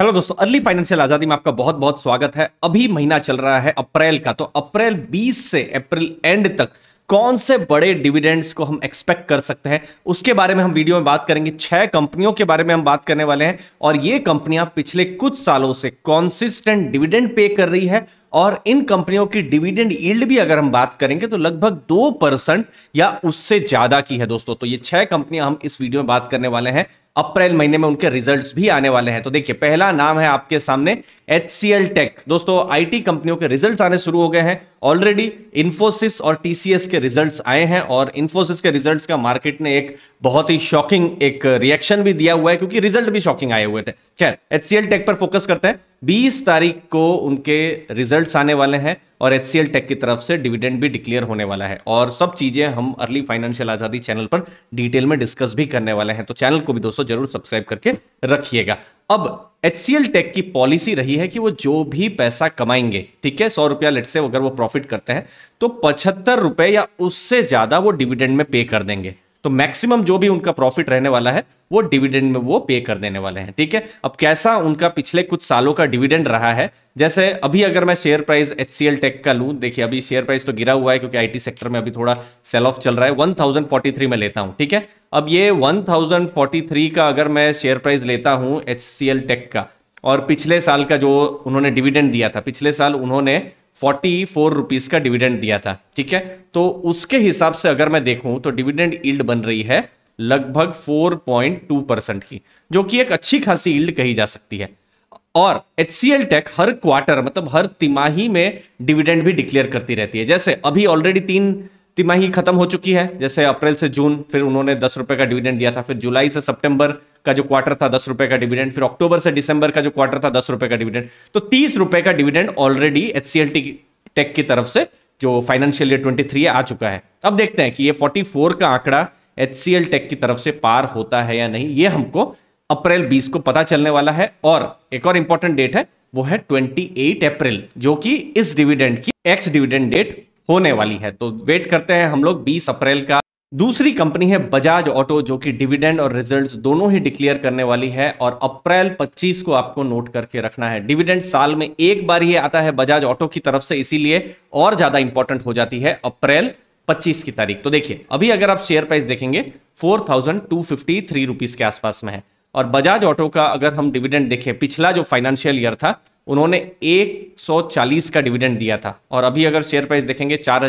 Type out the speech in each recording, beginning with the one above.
hello दोस्तों early financial आजादी में आपका बहुत बहुत स्वागत है अभी महीना चल रहा है अप्रैल का तो अप्रैल 20 से अप्रैल एंड तक कौन से बड़े डिविडेंड्स को हम एक्सपेक्ट कर सकते हैं उसके बारे में हम वीडियो में बात करेंगे छह कंपनियों के बारे में हम बात करने वाले हैं और ये कंपनियां पिछले कुछ सालों से कॉन्सिस्टेंट डिविडेंड पे कर रही है और इन कंपनियों की डिविडेंड ईल्ड भी अगर हम बात करेंगे तो लगभग दो परसेंट या उससे ज्यादा की है दोस्तों तो ये छह कंपनियां हम इस वीडियो में बात करने वाले हैं अप्रैल महीने में उनके रिजल्ट्स भी आने वाले हैं तो देखिए पहला नाम है आपके सामने एच टेक दोस्तों आईटी कंपनियों के रिजल्ट्स आने शुरू हो गए हैं ऑलरेडी इन्फोसिस और टीसीएस के रिजल्ट्स आए हैं और इन्फोसिस के रिजल्ट्स का मार्केट ने एक बहुत ही शॉकिंग एक रिएक्शन भी दिया हुआ है क्योंकि रिजल्ट भी शॉकिंग आए हुए थे खैर एच टेक पर फोकस करते हैं 20 तारीख को उनके रिजल्ट्स आने वाले हैं और एच टेक की तरफ से डिविडेंड भी डिक्लेयर होने वाला है और सब चीज़ें हम अर्ली फाइनेंशियल आज़ादी चैनल पर डिटेल में डिस्कस भी करने वाले हैं तो चैनल को भी दोस्तों जरूर सब्सक्राइब करके रखिएगा अब एच टेक की पॉलिसी रही है कि वो जो भी पैसा कमाएंगे ठीक है सौ रुपया लेट से अगर वो प्रॉफिट करते हैं तो पचहत्तर रुपए या उससे ज़्यादा वो डिविडेंड में पे कर देंगे तो मैक्सिमम जो भी उनका प्रॉफिट रहने वाला है वो डिविडेंड में वो पे कर देने वाले हैं ठीक है अब कैसा उनका पिछले कुछ सालों का डिविडेंड रहा है जैसे अभी अगर मैं शेयर प्राइस एच टेक का लूँ देखिए अभी शेयर प्राइस तो गिरा हुआ है क्योंकि आईटी सेक्टर में अभी थोड़ा सेल ऑफ चल रहा है थ्री में लेता हूँ ठीक है अब ये थ्री का अगर मैं शेयर प्राइस लेता हूँ एच टेक का और पिछले साल का जो उन्होंने डिविडेंड दिया था पिछले साल उन्होंने फोर्टी फोर रुपीज़ का डिविडेंड दिया था ठीक है तो उसके हिसाब से अगर मैं देखूं तो डिविडेंड ईल्ड बन रही है लगभग फोर पॉइंट टू परसेंट की जो कि एक अच्छी खासी ईल्ड कही जा सकती है और एच सी एल टेक हर क्वार्टर मतलब हर तिमाही में डिविडेंड भी डिक्लेयर करती रहती है जैसे अभी ऑलरेडी तीन तिमाही खत्म हो चुकी है जैसे अप्रैल से जून फिर उन्होंने दस रुपए का डिविडेंड दिया था फिर जुलाई से सितंबर का जो क्वार्टर था दस रुपए का डिविडेंड फिर अक्टूबर से दिसंबर का जो क्वार्टर था दस रुपए का डिविडेंड तो तीस रुपए का डिविडेंड ऑलरेडी एच टेक की तरफ से जो फाइनेंशियल ईयर ट्वेंटी थ्री आ चुका है अब देखते हैं कि ये फोर्टी फोर का आंकड़ा एच टेक की तरफ से पार होता है या नहीं ये हमको अप्रैल बीस को पता चलने वाला है और एक और इंपॉर्टेंट डेट है वो है ट्वेंटी एट अप्रैल जो कि इस डिविडेंड की एक्स डिविडेंड डेट होने वाली है तो वेट करते हैं हम लोग बीस अप्रैल का दूसरी कंपनी है बजाज ऑटो जो कि डिविडेंड और रिजल्ट्स दोनों ही डिक्लेयर करने वाली है और अप्रैल 25 को आपको नोट करके रखना है डिविडेंड साल में एक बार ही आता है बजाज ऑटो की तरफ से इसीलिए और ज्यादा इंपॉर्टेंट हो जाती है अप्रैल 25 की तारीख तो देखिए अभी अगर आप शेयर प्राइस देखेंगे four thousand two fifty three के आसपास में है और बजाज ऑटो का अगर हम डिविडेंड देखें पिछला जो फाइनेंशियल ईयर था उन्होंने 140 का डिविडेंड दिया था और अभी अगर शेयर प्राइस देखेंगे चार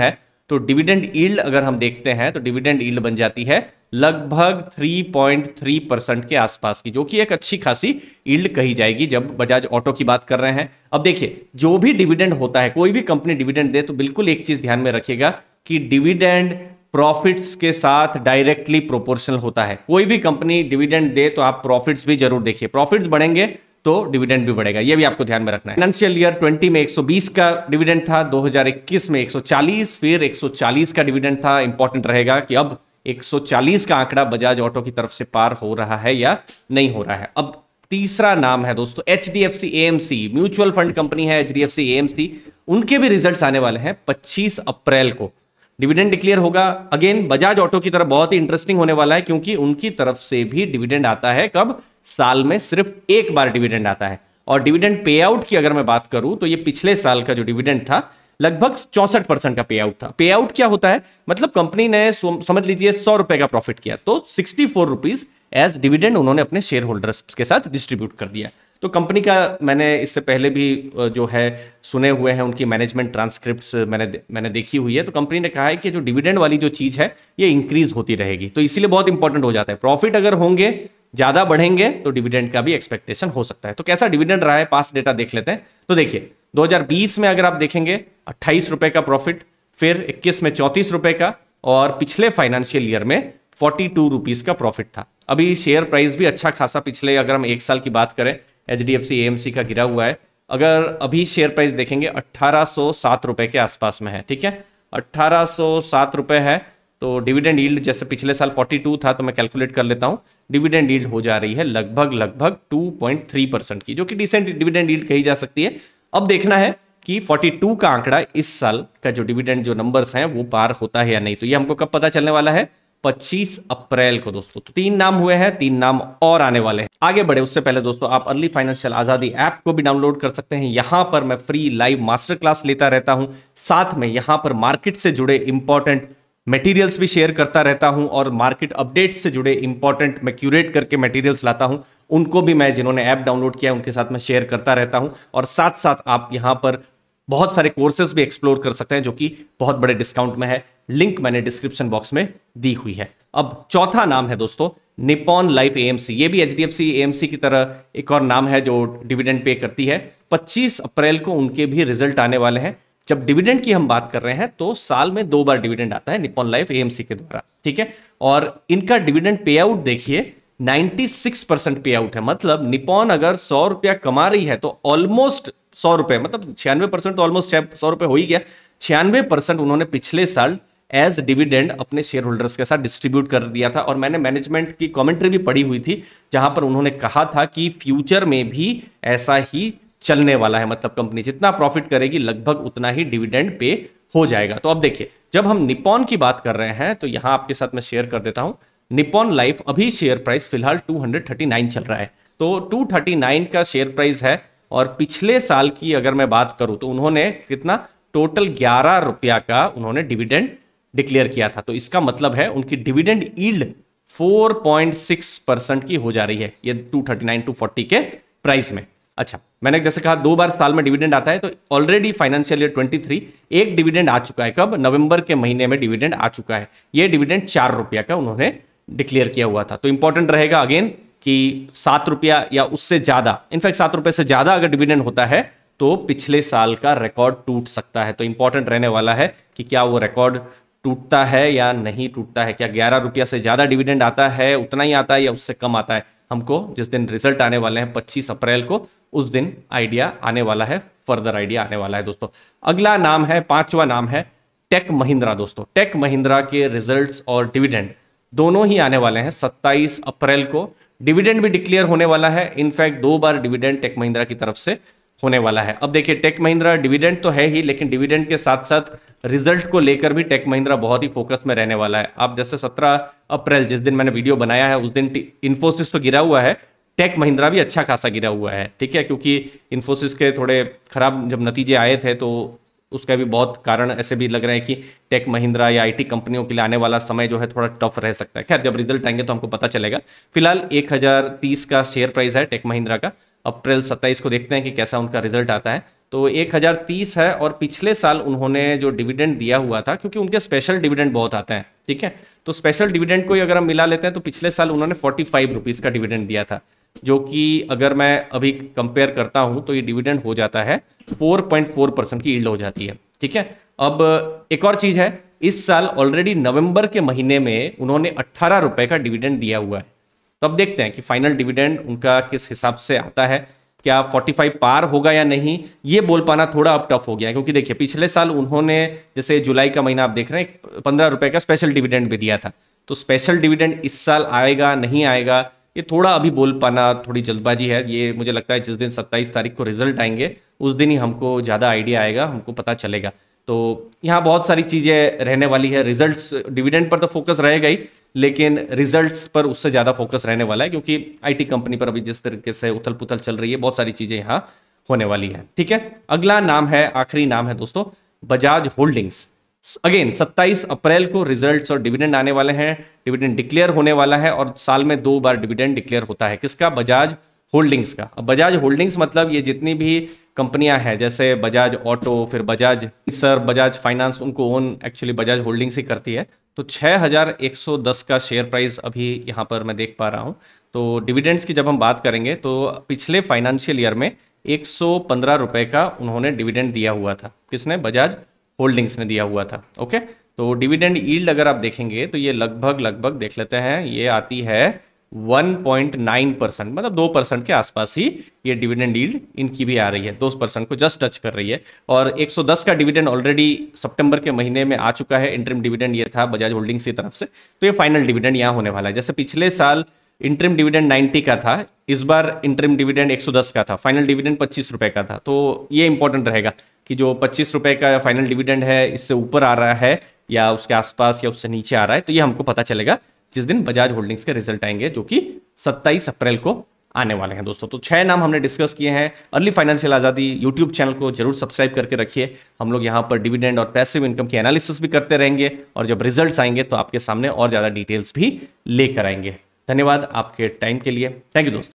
है तो डिविडेंड ईल्ड अगर हम देखते हैं तो डिविडेंड ईल्ड बन जाती है लगभग 3.3 परसेंट के आसपास की जो कि एक अच्छी खासी ईल्ड कही जाएगी जब बजाज ऑटो की बात कर रहे हैं अब देखिए जो भी डिविडेंड होता है कोई भी कंपनी डिविडेंड दे तो बिल्कुल एक चीज ध्यान में रखिएगा कि डिविडेंड प्रॉफिट्स के साथ डायरेक्टली प्रोपोर्शनल होता है कोई भी कंपनी डिविडेंड दे तो आप प्रॉफिट्स भी जरूर देखिए प्रॉफिट्स बढ़ेंगे तो डिविडेंड भी बढ़ेगा ये भी आपको ध्यान में रखना है फाइनेंशियल ईयर 20 में 120 का डिविडेंड था 2021 में 140 फिर 140 का डिविडेंड था इंपॉर्टेंट रहेगा कि अब 140 का आंकड़ा बजाज ऑटो की तरफ से पार हो रहा है या नहीं हो रहा है अब तीसरा नाम है दोस्तों H D F C AMC mutual fund company है एच डी एफ सी उनके भी रिजल्ट्स आने वाले हैं 25 अप्रैल को डिविडेंड डिक्लेयर होगा अगेन बजाज ऑटो की तरफ बहुत ही इंटरेस्टिंग होने वाला है क्योंकि उनकी तरफ से भी डिविडेंड आता है कब साल में सिर्फ एक बार डिविडेंड आता है और डिविडेंड पे आउट की अगर मैं बात करूं तो ये पिछले साल का जो डिविडेंड था लगभग चौसठ परसेंट का पे आउट था पे आउट क्या होता है मतलब कंपनी ने समझ लीजिए सौ रुपए का प्रॉफिट किया तो sixty four rupees as dividend उन्होंने अपने शेयर होल्डर्स के साथ डिस्ट्रीब्यूट कर दिया तो कंपनी का मैंने इससे पहले भी जो है सुने हुए हैं उनकी मैनेजमेंट ट्रांसक्रिप्ट्स मैंने मैंने देखी हुई है तो कंपनी ने कहा है कि जो डिविडेंड वाली जो चीज़ है ये इंक्रीज होती रहेगी तो इसीलिए बहुत इंपॉर्टेंट हो जाता है प्रॉफिट अगर होंगे ज़्यादा बढ़ेंगे तो डिविडेंड का भी एक्सपेक्टेशन हो सकता है तो कैसा डिविडेंड रहा है पास डेटा देख लेते हैं तो देखिए दो में अगर आप देखेंगे अट्ठाईस का प्रॉफिट फिर इक्कीस में चौंतीस का और पिछले फाइनेंशियल ईयर में फोर्टी टू रुपीज़ का प्रॉफिट था अभी शेयर प्राइस भी अच्छा खासा पिछले अगर हम एक साल की बात करें H D F C M C का गिरा हुआ है अगर अभी शेयर प्राइस देखेंगे अट्ठारह सौ सात रुपए के आसपास में है ठीक है अट्ठारह सौ सात रुपए है तो डिविडेंड यील्ड जैसे पिछले साल 42 था तो मैं कैलकुलेट कर लेता हूँ डिविडेंड यील्ड हो जा रही है लगभग लगभग 2.3 परसेंट की जो कि डिसेंट डिविडेंड यील्ड कही जा सकती है अब देखना है कि 42 का आंकड़ा इस साल का जो डिविडेंड जो नंबर्स हैं वो पार होता है या नहीं तो ये हमको कब पता चलने वाला है 25 अप्रैल को दोस्तों तो तीन नाम हुए हैं तीन नाम और आने वाले हैं आगे बढ़े उससे पहले दोस्तों आप अर्ली फाइनेंशियल आजादी ऐप को भी डाउनलोड कर सकते हैं यहां पर मैं फ्री लाइव मास्टर क्लास लेता रहता हूं साथ में यहां पर मार्केट से जुड़े इंपॉर्टेंट मटेरियल्स भी शेयर करता रहता हूं और मार्केट अपडेट से जुड़े इंपॉर्टेंट मैं क्यूरेट करके मटेरियल्स लाता हूं उनको भी मैं जिन्होंने ऐप डाउनलोड किया है उनके साथ मैं शेयर करता रहता हूं और साथ साथ आप यहां पर बहुत सारे कोर्सेज भी एक्सप्लोर कर सकते हैं जो कि बहुत बड़े डिस्काउंट में है लिंक मैंने डिस्क्रिप्शन बॉक्स में दी हुई है अब चौथा नाम है दोस्तों निपॉन लाइफ एएमसी ये भी एचडीएफसी एएमसी की तरह एक और नाम है जो डिविडेंड पे करती है 25 अप्रैल को उनके भी रिजल्ट आने वाले हैं जब डिविडेंड की हम बात कर रहे हैं तो साल में दो बार डिविडेंड आता है निपॉन लाइफ एएमसी के द्वारा ठीक है और इनका डिविडेंड पे आउट देखिए 96 परसेंट पे आउट है मतलब निपॉन अगर सौ रुपया कमा रही है तो ऑलमोस्ट सौ रुपये मतलब छियानवे परसेंट तो ऑलमोस्ट सौ रुपये हो ही गया छियानवे परसेंट उन्होंने पिछले साल एज डिविडेंड अपने शेयर होल्डर्स के साथ डिस्ट्रीब्यूट कर दिया था और मैंने मैनेजमेंट की कमेंट्री भी पढ़ी हुई थी जहां पर उन्होंने कहा था कि फ्यूचर में भी ऐसा ही चलने वाला है मतलब कंपनी जितना प्रॉफिट करेगी लगभग उतना ही डिविडेंड पे हो जाएगा तो अब देखिए जब हम निपॉन की बात कर रहे हैं तो यहां आपके साथ मैं शेयर कर देता हूं निपॉन लाइफ अभी शेयर प्राइस फिलहाल 239 चल रहा है तो 239 का शेयर प्राइस है और पिछले साल की अगर मैं बात करूं तो उन्होंने कितना टोटल ग्यारह रुपया का उन्होंने डिविडेंड डिक्लेयर किया था तो इसका मतलब है उनकी डिविडेंड ईल्ड 4.6 परसेंट की हो जा रही है ये 239 240 के प्राइस में अच्छा मैंने जैसे कहा दो बार साल में डिविडेंड आता है तो ऑलरेडी फाइनेंशियल ईयर 23 एक डिविडेंड आ चुका है कब नवंबर के महीने में डिविडेंड आ चुका है ये डिविडेंड चार रुपया का उन्होंने डिक्लेयर किया हुआ था तो इंपॉर्टेंट रहेगा अगेन कि सात रुपया या उससे ज्यादा इनफैक्ट सात रुपये से ज्यादा अगर डिविडेंड होता है तो पिछले साल का रिकॉर्ड टूट सकता है तो इंपॉर्टेंट रहने वाला है कि क्या वो रिकॉर्ड टूटता है या नहीं टूटता है क्या ग्यारह रुपया से ज़्यादा डिविडेंड आता है उतना ही आता है या उससे कम आता है हमको जिस दिन रिजल्ट आने वाले हैं पच्चीस अप्रैल को उस दिन आइडिया आने वाला है फर्दर आइडिया आने वाला है दोस्तों अगला नाम है पांचवा नाम है टेक महिंद्रा दोस्तों टेक महिंद्रा के रिजल्ट और डिविडेंड दोनों ही आने वाले हैं सत्ताईस अप्रैल को डिविडेंड भी डिक्लेयर होने वाला है इनफैक्ट दो बार डिविडेंड टेक महिंद्रा की तरफ से होने वाला है अब देखिए टेक महिंद्रा डिविडेंड तो है ही लेकिन डिविडेंड के साथ साथ रिजल्ट को लेकर भी टेक महिंद्रा बहुत ही फोकस में रहने वाला है आप जैसे 17 अप्रैल जिस दिन मैंने वीडियो बनाया है उस दिन इन्फोसिस तो गिरा हुआ है टेक महिंद्रा भी अच्छा खासा गिरा हुआ है ठीक है क्योंकि इन्फोसिस के थोड़े खराब जब नतीजे आए थे तो उसका भी बहुत कारण ऐसे भी लग रहे हैं कि टेक महिंद्रा या आईटी कंपनियों के लिए आने वाला समय जो है थोड़ा टफ रह सकता है खैर जब रिजल्ट आएंगे तो हमको पता चलेगा फिलहाल एक का शेयर प्राइस है टेक महिंद्रा का अप्रैल सत्ताईस को देखते हैं कि कैसा उनका रिजल्ट आता है तो 1030 है और पिछले साल उन्होंने जो डिविडेंड दिया हुआ था क्योंकि उनके स्पेशल डिविडेंड बहुत आते हैं ठीक है तो स्पेशल डिविडेंड को ही अगर हम मिला लेते हैं तो पिछले साल उन्होंने फोर्टी फाइव रुपीज़ का डिविडेंड दिया था जो कि अगर मैं अभी कंपेयर करता हूं तो ये डिविडेंड हो जाता है फोर पॉइंट फोर परसेंट की ईल्ड हो जाती है ठीक है अब एक और चीज़ है इस साल ऑलरेडी नवंबर के महीने में उन्होंने अट्ठारह रुपए का डिविडेंड दिया हुआ है तो अब देखते हैं कि फाइनल डिविडेंड उनका किस हिसाब से आता है क्या 45 पार होगा या नहीं ये बोल पाना थोड़ा अब टफ हो गया है क्योंकि देखिए पिछले साल उन्होंने जैसे जुलाई का महीना आप देख रहे हैं पंद्रह रुपये का स्पेशल डिविडेंड भी दिया था तो स्पेशल डिविडेंड इस साल आएगा नहीं आएगा ये थोड़ा अभी बोल पाना थोड़ी जल्दबाजी है ये मुझे लगता है जिस दिन 27 तारीख को रिजल्ट आएंगे उस दिन ही हमको ज़्यादा आइडिया आएगा हमको पता चलेगा तो यहाँ बहुत सारी चीज़ें रहने वाली है रिजल्ट्स डिविडेंड पर तो फोकस रहेगा ही लेकिन रिजल्ट्स पर उससे ज़्यादा फोकस रहने वाला है क्योंकि आईटी कंपनी पर अभी जिस तरीके से उथल पुथल चल रही है बहुत सारी चीज़ें यहाँ होने वाली है ठीक है अगला नाम है आखिरी नाम है दोस्तों बजाज होल्डिंग्स अगेन 27 अप्रैल को रिजल्ट्स और डिविडेंड आने वाले हैं डिविडेंड डिक्लेयर होने वाला है और साल में दो बार डिविडेंड डिक्लेयर होता है किसका बजाज होल्डिंग्स का अब बजाज होल्डिंग्स मतलब ये जितनी भी कंपनियां हैं जैसे बजाज ऑटो फिर बजाज सर बजाज फाइनेंस उनको ओन एक्चुअली बजाज होल्डिंग्स ही करती है तो 6110 का शेयर प्राइस अभी यहाँ पर मैं देख पा रहा हूँ तो डिविडेंड्स की जब हम बात करेंगे तो पिछले फाइनेंशियल ईयर में एक सौ का उन्होंने डिविडेंड दिया हुआ था किसने बजाज होल्डिंग्स ने दिया हुआ था ओके तो डिविडेंड ईल्ड अगर आप देखेंगे तो ये लगभग लगभग देख लेते हैं ये आती है 1.9 परसेंट मतलब दो परसेंट के आसपास ही ये डिविडेंड डील इनकी भी आ रही है दो परसेंट को जस्ट टच कर रही है और 110 का डिविडेंड ऑलरेडी सितंबर के महीने में आ चुका है इंटरम डिविडेंड ये था बजाज होल्डिंग्स की तरफ से तो ये फाइनल डिविडेंड यहाँ होने वाला है जैसे पिछले साल इंटरम डिविडेंड 90 का था इस बार इंटरम डिविडेंड 110 का था फाइनल डिविडेंड पच्चीस रुपए का था तो ये इंपॉर्टेंट रहेगा कि जो पच्चीस रुपए का फाइनल डिविडेंड है इससे ऊपर आ रहा है या उसके आसपास या उससे नीचे आ रहा है तो ये हमको पता चलेगा जिस दिन बजाज होल्डिंग्स के रिजल्ट आएंगे जो कि 27 अप्रैल को आने वाले हैं दोस्तों तो छह नाम हमने डिस्कस किए हैं early financial Azadi YouTube channel को जरूर सब्सक्राइब करके रखिए हम लोग यहां पर डिविडेंड और पैसिव इनकम की एनालिसिस भी करते रहेंगे और जब रिजल्ट आएंगे तो आपके सामने और ज़्यादा डिटेल्स भी लेकर आएंगे धन्यवाद आपके टाइम के लिए थैंक यू दोस्तों